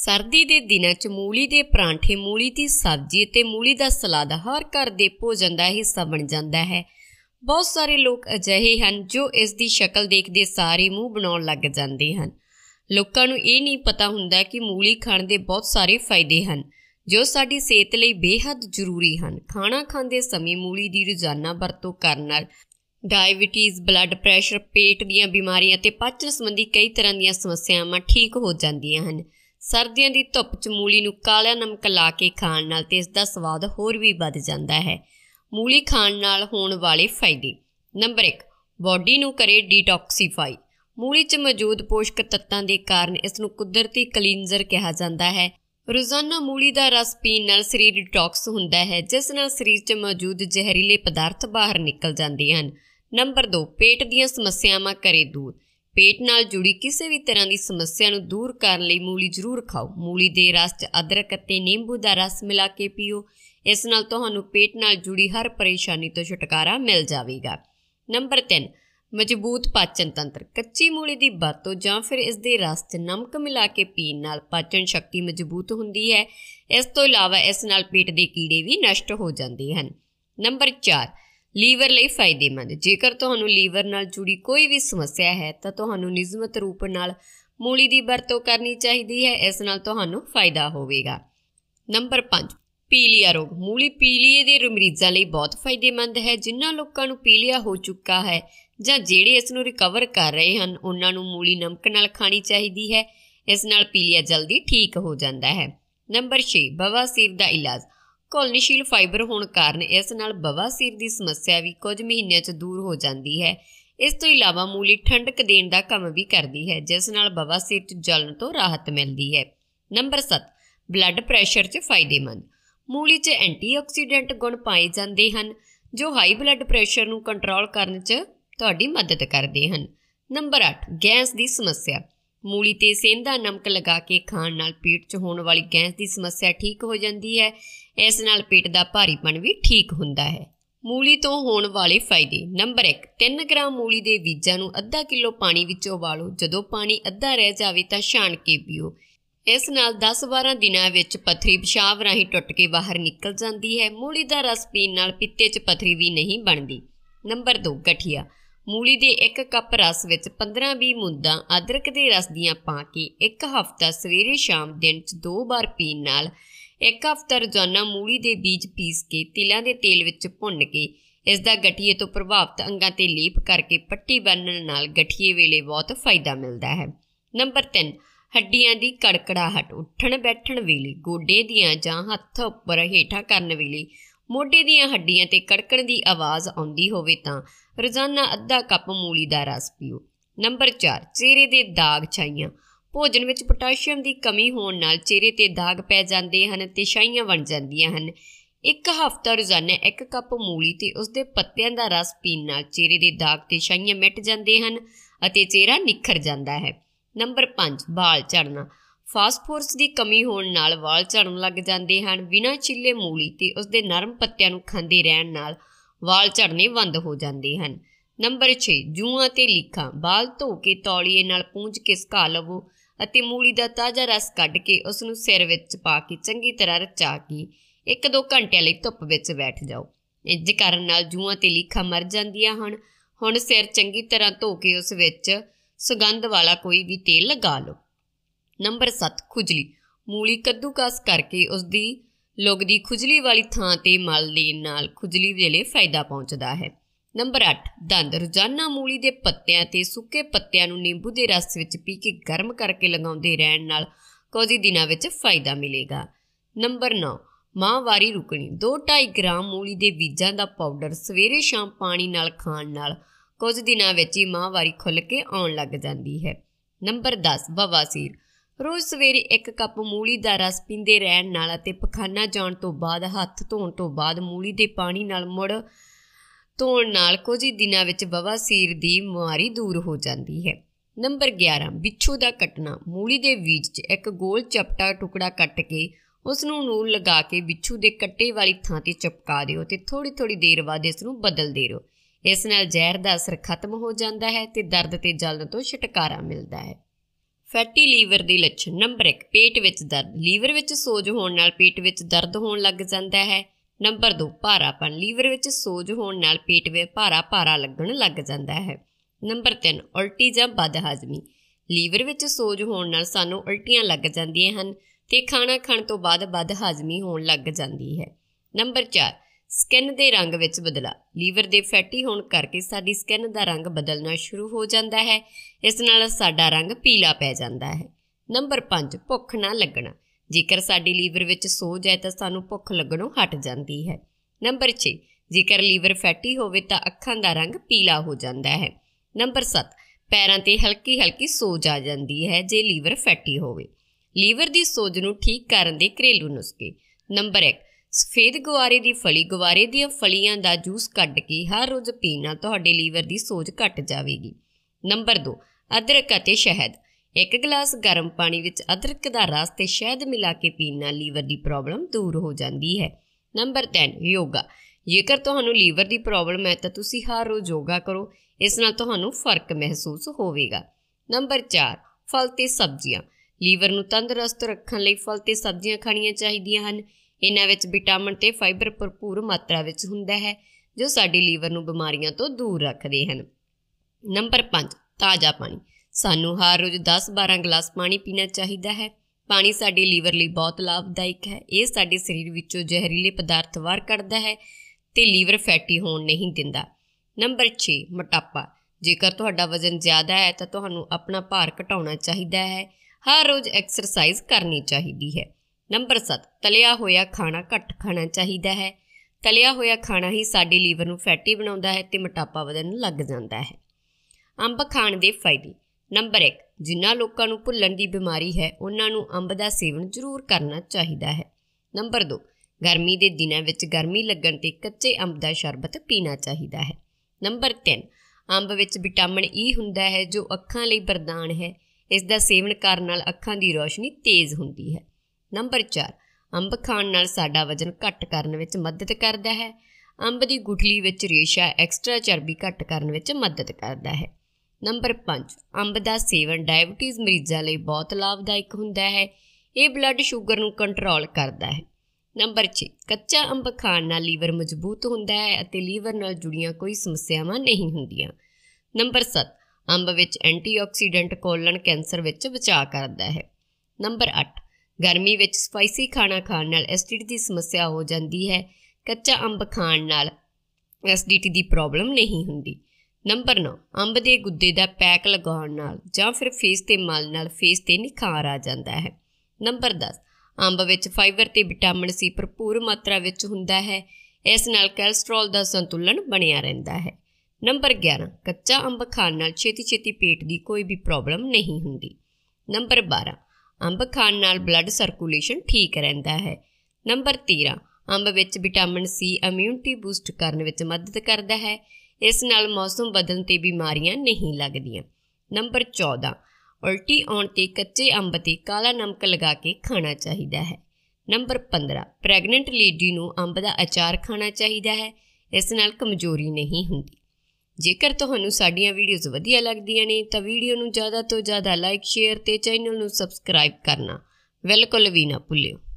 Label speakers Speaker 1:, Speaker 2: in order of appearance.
Speaker 1: ਸਰਦੀ ਦੇ ਦਿਨਾਂ 'ਚ ਮੂਲੀ ਦੇ ਪਰਾਂਠੇ ਮੂਲੀ ਦੀ ਸਬਜ਼ੀ ਅਤੇ ਮੂਲੀ ਦਾ ਸਲਾਦ ਹਰ ਘਰ ਦੇ ਭੋਜਨ ਦਾ ਹਿੱਸਾ ਬਣ ਜਾਂਦਾ ਹੈ ਬਹੁਤ ਸਾਰੇ ਲੋਕ ਅਜਿਹੇ ਹਨ ਜੋ ਇਸ ਦੀ ਸ਼ਕਲ ਦੇਖਦੇ ਸਾਰੇ ਮੂੰਹ ਬਣਾਉਣ ਲੱਗ ਜਾਂਦੇ ਹਨ ਲੋਕਾਂ ਨੂੰ ਇਹ ਨਹੀਂ ਪਤਾ ਹੁੰਦਾ ਕਿ ਮੂਲੀ ਖਾਣ ਦੇ ਬਹੁਤ ਸਾਰੇ ਫਾਇਦੇ ਹਨ ਜੋ ਸਾਡੀ ਸਿਹਤ ਲਈ ਬੇਹੱਦ ਜ਼ਰੂਰੀ ਹਨ ਖਾਣਾ ਖਾਂਦੇ ਸਮੇਂ ਮੂਲੀ ਦੀ ਰੋਜ਼ਾਨਾ ਵਰਤੋਂ ਕਰਨ ਨਾਲ ਡਾਇਬੀਟੀਜ਼ ਬਲੱਡ ਪ੍ਰੈਸ਼ਰ ਪੇਟ ਦੀਆਂ ਬਿਮਾਰੀਆਂ ਤੇ ਪਾਚਨ ਸੰਬੰਧੀ ਕਈ ਤਰ੍ਹਾਂ ਦੀਆਂ ਸਮੱਸਿਆਵਾਂ ਠੀਕ ਹੋ ਜਾਂਦੀਆਂ ਹਨ ਸਰਦੀਆਂ ਦੀ ਧੁੱਪ 'ਚ ਮੂਲੀ ਨੂੰ ਕਾਲਾ ਨਮਕ ਲਾ ਕੇ ਖਾਣ ਨਾਲ ਤੇ ਇਸ ਦਾ ਸਵਾਦ ਹੋਰ ਵੀ ਵੱਧ ਜਾਂਦਾ ਹੈ ਮੂਲੀ ਖਾਣ ਨਾਲ ਹੋਣ ਵਾਲੇ ਫਾਇਦੇ ਨੰਬਰ 1 ਬਾਡੀ ਨੂੰ ਕਰੇ ਡੀਟੌਕਸੀਫਾਈ ਮੂਲੀ 'ਚ ਮੌਜੂਦ ਪੋਸ਼ਕ ਤੱਤਾਂ ਦੇ ਕਾਰਨ ਇਸ ਨੂੰ ਕੁਦਰਤੀ ਕਲੀਨਜ਼ਰ ਕਿਹਾ ਜਾਂਦਾ ਹੈ ਰੋਜ਼ਾਨਾ ਮੂਲੀ ਦਾ ਰਸ ਪੀਣ ਨਾਲ ਸਰੀਰ ਡੀਟੌਕਸ ਹੁੰਦਾ ਹੈ ਜਿਸ ਨਾਲ ਸਰੀਰ 'ਚ ਮੌਜੂਦ ਜ਼ਹਿਰੀਲੇ ਪਦਾਰਥ ਬਾਹਰ ਨਿਕਲ ਜਾਂਦੇ ਹਨ ਨੰਬਰ 2 ਪੇਟ ਦੀਆਂ ਸਮੱਸਿਆਵਾਂ ਕਰੇ ਦੂਰ ਪੇਟ ਨਾਲ ਜੁੜੀ ਕਿਸੇ ਵੀ ਤਰ੍ਹਾਂ ਦੀ ਸਮੱਸਿਆ ਨੂੰ ਦੂਰ ਕਰਨ ਲਈ ਮੂਲੀ ਜ਼ਰੂਰ ਖਾਓ ਮੂਲੀ ਦੇ ਰਸ 'ਚ ਅਦਰਕ ਅਤੇ ਨਿੰਬੂ ਦਾ ਰਸ ਮਿਲਾ ਕੇ ਪੀਓ ਇਸ ਨਾਲ ਤੁਹਾਨੂੰ ਪੇਟ ਨਾਲ ਜੁੜੀ ਹਰ ਪਰੇਸ਼ਾਨੀ ਤੋਂ ਛੁਟਕਾਰਾ ਮਿਲ ਜਾਵੇਗਾ ਨੰਬਰ 3 ਮਜ਼ਬੂਤ ਪਾਚਨ ਤੰਤਰ ਕੱਚੀ ਮੂਲੀ ਦੀ ਵਰਤੋਂ ਜਾਂ ਫਿਰ ਇਸ ਦੇ ਰਸ 'ਚ ਨਮਕ ਮਿਲਾ ਕੇ ਪੀਣ ਨਾਲ ਪਾਚਨ ਸ਼ਕਤੀ ਮਜ਼ਬੂਤ ਹੁੰਦੀ ਹੈ ਇਸ ਤੋਂ ਇਲਾਵਾ ਇਸ ਨਾਲ ਪੇਟ ਦੇ ਕੀੜੇ ਵੀ ਨਸ਼ਟ ਹੋ ਜਾਂਦੇ ਹਨ ਨੰਬਰ 4 ਲੀਵਰ ਲਈ ਫਾਇਦੇਮੰਦ ਜੇਕਰ ਤੁਹਾਨੂੰ ਲੀਵਰ ਨਾਲ ਜੁੜੀ ਕੋਈ ਵੀ ਸਮੱਸਿਆ ਹੈ ਤਾਂ ਤੁਹਾਨੂੰ ਨਿਯਮਤ ਰੂਪ ਨਾਲ ਮੂਲੀ ਦੀ ਵਰਤੋਂ ਕਰਨੀ ਚਾਹੀਦੀ ਹੈ ਇਸ ਨਾਲ ਤੁਹਾਨੂੰ ਫਾਇਦਾ ਹੋਵੇਗਾ ਨੰਬਰ 5 ਪੀਲੀਆ ਰੋਗ ਮੂਲੀ ਪੀਲੀਏ ਦੇ ਰਮਰੀਜ਼ਾਂ ਲਈ ਬਹੁਤ ਫਾਇਦੇਮੰਦ ਹੈ ਜਿਨ੍ਹਾਂ ਲੋਕਾਂ ਨੂੰ ਪੀਲੀਆ ਹੋ ਚੁੱਕਾ ਹੈ ਜਾਂ ਜਿਹੜੇ ਇਸ ਨੂੰ ਰਿਕਵਰ ਕਰ ਰਹੇ ਹਨ ਉਹਨਾਂ ਨੂੰ ਮੂਲੀ ਨਮਕ ਨਾਲ ਖਾਣੀ ਚਾਹੀਦੀ ਹੈ ਇਸ ਨਾਲ ਪੀਲੀਆ ਜਲਦੀ ਠੀਕ ਹੋ ਜਾਂਦਾ ਹੈ ਨੰਬਰ 6 ਬਵਾਸੀਰ ਦਾ ਇਲਾਜ ਕੋਲਨੀਸ਼ੀਲ ਫਾਈਬਰ ਹੋਣ ਕਾਰਨ ਇਸ ਨਾਲ ਬਵਾਸੀਰ ਦੀ ਸਮੱਸਿਆ ਵੀ ਕੁਝ ਮਹੀਨਿਆਂ 'ਚ ਦੂਰ ਹੋ ਜਾਂਦੀ ਹੈ ਇਸ ਤੋਂ ਇਲਾਵਾ ਮੂਲੀ ਠੰਡਕ ਦੇਣ ਦਾ ਕੰਮ ਵੀ ਕਰਦੀ ਹੈ ਜਿਸ ਨਾਲ ਬਵਾਸੀਰ 'ਚ ਜਲਨ ਤੋਂ ਰਾਹਤ ਮਿਲਦੀ ਹੈ ਨੰਬਰ 7 ਬਲੱਡ ਪ੍ਰੈਸ਼ਰ 'ਚ ਫਾਇਦੇਮੰਦ ਮੂਲੀ 'ਚ ਐਂਟੀਆਕਸੀਡੈਂਟ ਗੁਣ ਪਾਏ ਜਾਂਦੇ ਹਨ ਜੋ ਹਾਈ ਬਲੱਡ ਪ੍ਰੈਸ਼ਰ ਨੂੰ ਕੰਟਰੋਲ ਕਰਨ 'ਚ ਤੁਹਾਡੀ ਮਦਦ ਕਰਦੇ ਹਨ ਨੰਬਰ 8 ਗੈਸ ਦੀ ਸਮੱਸਿਆ ਮੂਲੀ ਤੇ ਸੇਂਦਾ ਨਮਕ ਲਗਾ ਕੇ ਖਾਣ ਨਾਲ ਪੇਟ 'ਚ ਹੋਣ ਵਾਲੀ ਗੈਸ ਦੀ ਸਮੱਸਿਆ ਠੀਕ ਹੋ ਜਾਂਦੀ ਹੈ ਇਸ ਨਾਲ ਪੇਟ ਦਾ ਭਾਰੀਪਣ ਵੀ ਠੀਕ ਹੁੰਦਾ ਹੈ ਮੂਲੀ ਤੋਂ ਹੋਣ ਵਾਲੇ ਫਾਇਦੇ ਨੰਬਰ 1 3 ਗ੍ਰਾਮ ਮੂਲੀ ਦੇ ਬੀਜਾਂ ਨੂੰ ਅੱਧਾ ਕਿਲੋ ਪਾਣੀ ਵਿੱਚ ਉਬਾਲੋ ਜਦੋਂ ਪਾਣੀ ਅੱਧਾ ਰਹਿ ਜਾਵੇ ਤਾਂ ਛਾਣ ਕੇ ਪੀਓ ਇਸ ਨਾਲ 10-12 ਦਿਨਾਂ ਵਿੱਚ ਪਥਰੀ ਪਿਸ਼ਾਬ ਰਾਹੀਂ ਟੁੱਟ ਕੇ ਬਾਹਰ ਨਿਕਲ ਜਾਂਦੀ ਹੈ ਮੂਲੀ ਦਾ ਰਸ ਪੀਣ ਨਾਲ ਪਿੱਤੇ 'ਚ ਪਥਰੀ ਵੀ ਨਹੀਂ ਬਣਦੀ ਨੰਬਰ 2 ਗਠੀਆ ਮੂਲੀ ਦੇ 1 ਕੱਪ ਰਸ ਵਿੱਚ 15-20 ਮੁੰਦਾਂ ਅਦਰਕ ਦੇ ਰਸ ਦੀਆਂ ਪਾ ਕੇ 1 ਹਫ਼ਤਾ ਸਵੇਰੇ ਸ਼ਾਮ ਦਿਨ 'ਚ ਦੋ ਵਾਰ ਪੀਣ ਨਾਲ ਇੱਕ ਹਫ਼ਤਾ ਰੋਜ਼ਾਨਾ ਮੂਲੀ ਦੇ ਬੀਜ ਪੀਸ ਕੇ ਤਿਲਾਂ ਦੇ ਤੇਲ ਵਿੱਚ ਭੁੰਨ ਕੇ ਇਸ ਦਾ ਗਠੀਏ ਤੋਂ ਪ੍ਰਭਾਵਿਤ ਅੰਗਾਂ ਤੇ ਲੇਪ ਕਰਕੇ ਪੱਟੀ ਬੰਨਣ ਨਾਲ ਗਠੀਏ ਵੇਲੇ ਬਹੁਤ ਫਾਇਦਾ ਮਿਲਦਾ ਹੈ ਨੰਬਰ 3 ਹੱਡੀਆਂ ਦੀ ਕੜਕੜਾਹਟ ਉੱਠਣ ਬੈਠਣ ਵੇਲੇ ਗੋਡੇ ਦੀਆਂ ਜਾਂ ਹੱਥ ਉੱਪਰ ਹੇਠਾਂ ਕਰਨ ਵੇਲੇ ਮੋਢੇ ਦੀਆਂ ਹੱਡੀਆਂ ਤੇ ਕੜਕਣ ਦੀ ਆਵਾਜ਼ ਆਉਂਦੀ ਹੋਵੇ ਤਾਂ ਰੋਜ਼ਾਨਾ ਅੱਧਾ ਕੱਪ ਮੂਲੀ ਦਾ ਰਸ ਪੀਓ ਨੰਬਰ 4 ਚਿਹਰੇ ਦੇ ਦਾਗ ਛਾਈਆਂ ਭੋਜਨ ਵਿੱਚ ਪੋਟਾਸ਼ੀਅਮ ਦੀ ਕਮੀ ਹੋਣ ਨਾਲ ਚਿਹਰੇ ਤੇ ਦਾਗ ਪੈ ਜਾਂਦੇ ਹਨ ਤੇ ਛਾਈਆਂ ਬਣ ਜਾਂਦੀਆਂ ਹਨ ਇੱਕ ਹਫ਼ਤਾ ਰੋਜ਼ਾਨਾ ਇੱਕ ਕੱਪ ਮੂਲੀ ਤੇ ਉਸ ਦੇ ਪੱਤਿਆਂ ਦਾ ਰਸ ਪੀਣ ਨਾਲ ਚਿਹਰੇ ਦੇ ਦਾਗ ਤੇ ਛਾਈਆਂ ਮਿਟ ਜਾਂਦੇ ਹਨ ਅਤੇ ਚਿਹਰਾ ਨਿਖਰ ਜਾਂਦਾ ਹੈ ਨੰਬਰ 5 ਵਾਲ ਝੜਨਾ ਫਾਸਫੋਰਸ ਦੀ ਕਮੀ ਹੋਣ ਨਾਲ ਵਾਲ ਝੜਨ ਲੱਗ ਜਾਂਦੇ ਹਨ ਬਿਨਾਂ ਚਿੱਲੇ ਮੂਲੀ ਤੇ ਉਸ ਦੇ ਨਰਮ ਪੱਤਿਆਂ ਨੂੰ ਖਾਂਦੇ ਰਹਿਣ ਨਾਲ ਵਾਲ ਝੜਨੇ ਬੰਦ ਹੋ ਜਾਂਦੇ ਹਨ ਨੰਬਰ 6 ਜੂਆਂ ਤੇ ਲੀਖਾਂ ਵਾਲ ਧੋ ਕੇ ਤੌਲੀਏ ਨਾਲ ਪੂੰਝ ਕੇ ਸੁਕਾ ਲਵੋ ਅਤੇ ਮੂਲੀ ਦਾ ਤਾਜ਼ਾ ਰਸ ਕੱਢ ਕੇ ਉਸ ਨੂੰ ਸਿਰ ਵਿੱਚ ਪਾ ਕੇ ਚੰਗੀ ਤਰ੍ਹਾਂ ਰਚਾ ਕੇ 1-2 ਘੰਟਿਆਂ ਲਈ ਧੁੱਪ ਵਿੱਚ ਬੈਠ ਜਾਓ ਇੰਜ ਕਰਨ ਨਾਲ ਜੂਆਂ ਤੇ ਲੀਖਾ ਮਰ ਜਾਂਦੀਆਂ ਹਨ ਹੁਣ ਸਿਰ ਚੰਗੀ ਤਰ੍ਹਾਂ ਧੋ ਕੇ ਉਸ ਵਿੱਚ ਸੁਗੰਧ ਵਾਲਾ ਕੋਈ ਵੀ ਤੇਲ ਲਗਾ ਲਓ ਨੰਬਰ 7 ਖੁਜਲੀ ਮੂਲੀ ਕਾਸ ਕਰਕੇ ਉਸ ਦੀ ਲੋਕ ਦੀ ਖੁਜਲੀ ਵਾਲੀ ਥਾਂ ਤੇ ਮਲ ਦੇਣ ਨਾਲ ਖੁਜਲੀ ਵੇਲੇ ਫਾਇਦਾ ਪਹੁੰਚਦਾ ਹੈ ਨੰਬਰ 8 ਦੰਦ ਰੋਜ਼ਾਨਾ ਮੂਲੀ ਦੇ ਪੱਤਿਆਂ ਤੇ ਸੁੱਕੇ ਪੱਤਿਆਂ ਨੂੰ ਨਿੰਬੂ ਦੇ ਰਸ ਵਿੱਚ ਪੀ ਕੇ ਗਰਮ ਕਰਕੇ ਲਗਾਉਂਦੇ ਰਹਿਣ ਨਾਲ ਕੁਝ ਦਿਨਾਂ ਵਿੱਚ ਫਾਇਦਾ ਮਿਲੇਗਾ ਨੰਬਰ 9 ਮਾਹਵਾਰੀ ਰੁਕਣੀ 2.5 ਗ੍ਰਾਮ ਮੂਲੀ ਦੇ ਬੀਜਾਂ ਦਾ ਪਾਊਡਰ ਸਵੇਰੇ ਸ਼ਾਮ ਪਾਣੀ ਨਾਲ ਖਾਣ ਨਾਲ ਕੁਝ ਦਿਨਾਂ ਵਿੱਚ ਹੀ ਮਾਹਵਾਰੀ ਖੁੱਲ ਕੇ ਆਉਣ ਲੱਗ ਜਾਂਦੀ ਹੈ ਨੰਬਰ 10 ਬਵਾਸੀਰ ਰੋਜ਼ ਸਵੇਰੇ ਇੱਕ ਕੱਪ ਮੂਲੀ ਦਾ ਰਸ ਪੀਂਦੇ ਰਹਿਣ ਨਾਲ ਅਤੇ ਪਖਾਨਾ ਜਾਣ ਤੋਂ ਬਾਅਦ ਹੱਥ ਧੋਣ ਤੋਂ ਬਾਅਦ ਮੂਲੀ ਦੇ ਪਾਣੀ ਨਾਲ ਮੁੜ ਧੋਣ ਨਾਲ ਕੁਝ ਹੀ ਦਿਨਾਂ ਵਿੱਚ ਬਵਾਸੀਰ ਦੀ ਮਾਰੀ ਦੂਰ ਹੋ ਜਾਂਦੀ ਹੈ ਨੰਬਰ 11 ਵਿਛੂ ਦਾ ਕੱਟਣਾ ਮੂਲੀ ਦੇ ਬੀਜ 'ਚ ਇੱਕ ਗੋਲ ਚਪਟਾ ਟੁਕੜਾ ਕੱਟ ਕੇ ਉਸ ਨੂੰ ਨੂਨ ਲਗਾ ਕੇ ਵਿਛੂ ਦੇ ਕੱਟੇ ਵਾਲੀ ਥਾਂ ਤੇ ਚਪਕਾ ਦਿਓ ਤੇ ਥੋੜੀ ਥੋੜੀ ਦੇਰ ਬਾਅਦ ਇਸ ਨੂੰ ਦੇ ਰੋ ਇਸ ਨਾਲ ਜ਼ਹਿਰ ਦਾ ਅਸਰ ਖਤਮ ਹੋ ਜਾਂਦਾ ਹੈ ਤੇ ਦਰਦ ਤੇ ਜਲਨ ਤੋਂ ਛੁਟਕਾਰਾ ਮਿਲਦਾ ਹੈ ਫੈਟੀ ਲੀਵਰ ਦੇ ਲੱਛਣ ਨੰਬਰ 1 ਪੇਟ ਵਿੱਚ ਦਰਦ ਲੀਵਰ ਵਿੱਚ ਸੋਜ ਹੋਣ ਨਾਲ ਪੇਟ ਵਿੱਚ ਦਰਦ ਹੋਣ ਲੱਗ ਜਾਂਦਾ ਹੈ ਨੰਬਰ 2 ਭਾਰਾਪਨ ਲੀਵਰ ਵਿੱਚ ਸੋਜ ਹੋਣ ਨਾਲ ਪੇਟ ਵਿੱਚ ਭਾਰਾ ਭਾਰਾ ਲੱਗਣ ਲੱਗ ਜਾਂਦਾ ਹੈ ਨੰਬਰ 3 ਉਲਟੀ ਜਾਂ ਬਦਹਾਜ਼ਮੀ ਲੀਵਰ ਵਿੱਚ ਸੋਜ ਹੋਣ ਨਾਲ ਸਾਨੂੰ ਉਲਟੀਆਂ ਲੱਗ ਜਾਂਦੀਆਂ ਹਨ ਤੇ ਖਾਣਾ ਖਾਣ ਤੋਂ ਬਾਅਦ ਬਦਹਾਜ਼ਮੀ ਹੋਣ ਲੱਗ ਜਾਂਦੀ ਹੈ ਨੰਬਰ 4 ਸਕਿਨ ਦੇ ਰੰਗ ਵਿੱਚ ਬਦਲਾ ਲੀਵਰ ਦੇ ਫੈਟੀ ਹੋਣ ਕਰਕੇ ਸਾਡੀ ਸਕਿਨ ਦਾ ਰੰਗ ਬਦਲਣਾ ਸ਼ੁਰੂ ਹੋ ਜਾਂਦਾ ਹੈ ਇਸ ਨਾਲ ਸਾਡਾ ਰੰਗ ਪੀਲਾ ਪੈ ਜਾਂਦਾ ਹੈ ਨੰਬਰ 5 ਭੁੱਖ ਨਾ ਲੱਗਣਾ ਜੇਕਰ ਸਾਡੀ ਲੀਵਰ ਵਿੱਚ ਸੋਜ ਹੈ ਤਾਂ ਸਾਨੂੰ ਭੁੱਖ ਲੱਗਣੋਂ ਹਟ ਜਾਂਦੀ ਹੈ ਨੰਬਰ 6 ਜੇਕਰ ਲੀਵਰ ਫੈਟੀ ਹੋਵੇ ਤਾਂ ਅੱਖਾਂ ਦਾ ਰੰਗ ਪੀਲਾ ਹੋ ਜਾਂਦਾ ਹੈ ਨੰਬਰ 7 ਪੈਰਾਂ ਤੇ ਹਲਕੀ ਹਲਕੀ ਸੋਜ ਆ ਜਾਂਦੀ ਹੈ ਜੇ ਲੀਵਰ ਫੈਟੀ ਹੋਵੇ ਲੀਵਰ ਦੀ ਸੋਜ ਨੂੰ ਠੀਕ ਕਰਨ ਦੇ ਘਰੇਲੂ ਨੁਸਖੇ ਨੰਬਰ 1 ਸਫੇਦ ਗੁਆਰੇ ਦੀ ਫਲੀ ਗੁਆਰੇ ਦੀਆਂ ਫਲੀਆਂ ਦਾ ਜੂਸ ਕੱਢ ਕੇ ਹਰ ਰੋਜ਼ ਪੀਣਾ ਤੁਹਾਡੇ ਲੀਵਰ ਦੀ ਸੋਜ ਘਟ ਜਾਵੇਗੀ ਨੰਬਰ 2 ਅਦਰਕ ਅਤੇ ਸ਼ਹਿਦ ਇੱਕ ਗਲਾਸ ਗਰਮ ਪਾਣੀ ਵਿੱਚ ਅਦਰਕ ਦਾ ਰਸ ਤੇ ਸ਼ਹਿਦ ਮਿਲਾ ਕੇ ਪੀਣ ਨਾਲ ਲੀਵਰ ਦੀ ਪ੍ਰੋਬਲਮ ਦੂਰ ਹੋ ਜਾਂਦੀ ਹੈ ਨੰਬਰ 10 ਯੋਗਾ ਜੇਕਰ ਤੁਹਾਨੂੰ ਲੀਵਰ ਦੀ ਪ੍ਰੋਬਲਮ ਹੈ ਤਾਂ ਤੁਸੀਂ ਹਰ ਰੋਜ਼ ਯੋਗਾ ਕਰੋ ਇਸ ਨਾਲ ਤੁਹਾਨੂੰ ਫਰਕ ਮਹਿਸੂਸ ਹੋਵੇਗਾ ਨੰਬਰ 4 ਫਲ ਤੇ ਸਬਜ਼ੀਆਂ ਲੀਵਰ ਨੂੰ ਤੰਦਰੁਸਤ ਰੱਖਣ ਲਈ ਫਲ ਤੇ ਸਬਜ਼ੀਆਂ ਖਾਣੀਆਂ ਚਾਹੀਦੀਆਂ ਹਨ ਇਹਨਾਂ ਵਿੱਚ ਵਿਟਾਮਿਨ ਤੇ ਫਾਈਬਰ ਭਰਪੂਰ ਮਾਤਰਾ ਵਿੱਚ ਹੁੰਦਾ ਹੈ ਜੋ ਸਾਡੇ ਲੀਵਰ ਨੂੰ ਬਿਮਾਰੀਆਂ ਤੋਂ ਦੂਰ ਰੱਖਦੇ ਹਨ ਨੰਬਰ 5 ਤਾਜ਼ਾ ਪਾਣੀ ਸਾਨੂੰ ਹਰ ਰੋਜ਼ 10-12 ਗਲਾਸ ਪਾਣੀ ਪੀਣਾ ਚਾਹੀਦਾ ਹੈ ਪਾਣੀ ਸਾਡੇ ਲੀਵਰ ਲਈ ਬਹੁਤ ਲਾਭਦਾਇਕ ਹੈ ਇਹ ਸਾਡੇ ਸਰੀਰ ਵਿੱਚੋਂ ਜ਼ਹਿਰੀਲੇ ਪਦਾਰਥ ਵਾਰ ਕੱਢਦਾ ਹੈ ਤੇ ਲੀਵਰ ਫੈਟੀ ਹੋਣ ਨਹੀਂ ਦਿੰਦਾ ਨੰਬਰ 6 ਮੋਟਾਪਾ ਜੇਕਰ ਤੁਹਾਡਾ ਵਜ਼ਨ ਜ਼ਿਆਦਾ ਹੈ ਤਾਂ ਤੁਹਾਨੂੰ ਆਪਣਾ ਭਾਰ ਘਟਾਉਣਾ ਚਾਹੀਦਾ ਹੈ ਹਰ ਰੋਜ਼ ਐਕਸਰਸਾਈਜ਼ ਕਰਨੀ ਚਾਹੀਦੀ ਹੈ ਨੰਬਰ 7 ਤਲਿਆ ਹੋਇਆ ਖਾਣਾ ਘੱਟ ਖਾਣਾ ਚਾਹੀਦਾ ਹੈ ਤਲਿਆ ਹੋਇਆ ਖਾਣਾ ਹੀ ਸਾਡੇ ਲੀਵਰ ਨੂੰ ਫੈਟੀ ਬਣਾਉਂਦਾ ਹੈ ਤੇ ਮੋਟਾਪਾ ਵਧਣ ਲੱਗ ਜਾਂਦਾ ਹੈ ਅੰਬ ਖਾਣ ਦੇ ਫਾਇਦੇ ਨੰਬਰ 1 ਜਿਨ੍ਹਾਂ ਲੋਕਾਂ ਨੂੰ ਭੁੱਲਣ ਦੀ ਬਿਮਾਰੀ ਹੈ ਉਹਨਾਂ ਨੂੰ ਅੰਬ ਦਾ ਸੇਵਨ ਜ਼ਰੂਰ ਕਰਨਾ ਚਾਹੀਦਾ ਹੈ ਨੰਬਰ 2 ਗਰਮੀ ਦੇ ਦਿਨਾਂ ਵਿੱਚ ਗਰਮੀ ਲੱਗਣ ਤੇ ਕੱਚੇ ਅੰਬ ਦਾ ਸ਼ਰਬਤ ਪੀਣਾ ਚਾਹੀਦਾ ਹੈ ਨੰਬਰ 3 ਅੰਬ ਵਿੱਚ ਵਿਟਾਮਿਨ ਈ e ਹੁੰਦਾ ਹੈ ਜੋ ਅੱਖਾਂ ਲਈ ਵਰਦਾਨ ਹੈ ਇਸ ਦਾ ਸੇਵਨ ਕਰਨ ਨਾਲ ਅੱਖਾਂ ਦੀ ਰੋਸ਼ਨੀ ਤੇਜ਼ ਹੁੰਦੀ ਹੈ ਨੰਬਰ 4 ਅੰਬ ਖਾਣ ਨਾਲ ਸਾਡਾ ਵਜ਼ਨ ਘੱਟ ਕਰਨ ਵਿੱਚ ਮਦਦ ਕਰਦਾ ਹੈ ਅੰਬ ਦੀ ਗੁਠਲੀ ਵਿੱਚ ਰੇਸ਼ਾ ਐਕਸਟਰਾ ਚਰਬੀ ਘੱਟ ਕਰਨ ਵਿੱਚ ਮਦਦ ਕਰਦਾ ਹੈ ਨੰਬਰ 5 ਅੰਬ ਦਾ ਸੇਵਨ ਡਾਇਬੀਟੀਜ਼ ਮਰੀਜ਼ਾਂ ਲਈ ਬਹੁਤ ਲਾਭਦਾਇਕ ਹੁੰਦਾ ਹੈ ਇਹ ਬਲੱਡ ਸ਼ੂਗਰ ਨੂੰ ਕੰਟਰੋਲ ਕਰਦਾ ਹੈ ਨੰਬਰ 6 ਕੱਚਾ ਅੰਬ ਖਾਣ ਨਾਲ ਲੀਵਰ ਮਜ਼ਬੂਤ ਹੁੰਦਾ ਹੈ ਅਤੇ ਲੀਵਰ ਨਾਲ ਜੁੜੀਆਂ ਕੋਈ ਸਮੱਸਿਆਵਾਂ ਨਹੀਂ ਹੁੰਦੀਆਂ ਨੰਬਰ 7 ਅੰਬ ਵਿੱਚ ਐਂਟੀਆਕਸੀਡੈਂਟ ਕੋਲਨ ਕੈਂਸਰ ਵਿੱਚ ਬਚਾਅ ਕਰਦਾ ਹੈ ਨੰਬਰ 8 ਗਰਮੀ ਵਿੱਚ ਸਪਾਈਸੀ ਖਾਣਾ ਖਾਣ ਨਾਲ ਐਸਟੀਡੀ ਦੀ ਸਮੱਸਿਆ ਹੋ ਜਾਂਦੀ ਹੈ ਕੱਚਾ ਅੰਬ ਖਾਣ ਨਾਲ ਐਸਡੀਟੀ ਦੀ ਪ੍ਰੋਬਲਮ ਨਹੀਂ ਹੁੰਦੀ ਨੰਬਰ 9 ਅੰਬ ਦੇ ਗੁੱਦੇ ਦਾ ਪੈਕ ਲਗਾਉਣ ਨਾਲ ਜਾਂ ਫਿਰ ਫੇਸ ਤੇ ਮਲ ਨਾਲ ਫੇਸ ਤੇ ਨਿਖਾਰ ਆ ਜਾਂਦਾ ਹੈ ਨੰਬਰ 10 ਅੰਬ ਵਿੱਚ ਫਾਈਬਰ ਤੇ ਵਿਟਾਮਿਨ ਸੀ ਭਰਪੂਰ ਮਾਤਰਾ ਵਿੱਚ ਹੁੰਦਾ ਹੈ ਇਸ ਨਾਲ ਕੋਲੇਸਟ੍ਰੋਲ ਦਾ ਸੰਤੁਲਨ ਬਣਿਆ ਰਹਿੰਦਾ ਹੈ ਨੰਬਰ 11 ਕੱਚਾ ਅੰਬ ਖਾਣ ਨਾਲ ਛੇਤੀ-ਛੇਤੀ ਪੇਟ ਦੀ ਕੋਈ ਵੀ ਪ੍ਰੋਬਲਮ ਨਹੀਂ ਹੁੰਦੀ ਨੰਬਰ 12 ਅੰਬ ਖਾਣ ਨਾਲ ਬਲੱਡ ਸਰਕੂਲੇਸ਼ਨ ਠੀਕ ਰਹਿੰਦਾ ਹੈ ਨੰਬਰ 13 ਅੰਬ ਵਿੱਚ ਵਿਟਾਮਿਨ ਸੀ ਇਮਿਊਨਿਟੀ ਬੂਸਟ ਕਰਨ ਵਿੱਚ ਮਦਦ ਕਰਦਾ ਹੈ ਇਸ ਨਾਲ ਮੌਸਮ ਬਦਲਣ ਤੇ ਬਿਮਾਰੀਆਂ ਨਹੀਂ ਲੱਗਦੀਆਂ ਨੰਬਰ 14 ਉਲਟੀ ਆਉਣ ਤੇ ਕੱਚੇ ਅੰਬ ਤੇ ਕਾਲਾ ਨਮਕ ਲਗਾ ਕੇ ਖਾਣਾ ਚਾਹੀਦਾ ਹੈ ਨੰਬਰ 15 ਪ੍ਰੈਗਨੈਂਟ ਲੇਡੀ ਨੂੰ ਅੰਬ ਦਾ ਅਚਾਰ ਖਾਣਾ ਚਾਹੀਦਾ ਹੈ ਇਸ ਨਾਲ ਕਮਜ਼ੋਰੀ ਨਹੀਂ ਹੁੰਦੀ ਜੇਕਰ ਤੁਹਾਨੂੰ ਸਾਡੀਆਂ ਵੀਡੀਓਜ਼ ਵਧੀਆ ਲੱਗਦੀਆਂ ਨੇ ਤਾਂ ਵੀਡੀਓ ਨੂੰ ਜ਼ਿਆਦਾ ਤੋਂ ਜ਼ਿਆਦਾ ਲਾਈਕ ਸ਼ੇਅਰ ਤੇ ਚੈਨਲ ਨੂੰ ਸਬਸਕ੍ਰਾਈਬ ਕਰਨਾ ਬਿਲਕੁਲ ਵੀ ਨਾ ਭੁੱਲਿਓ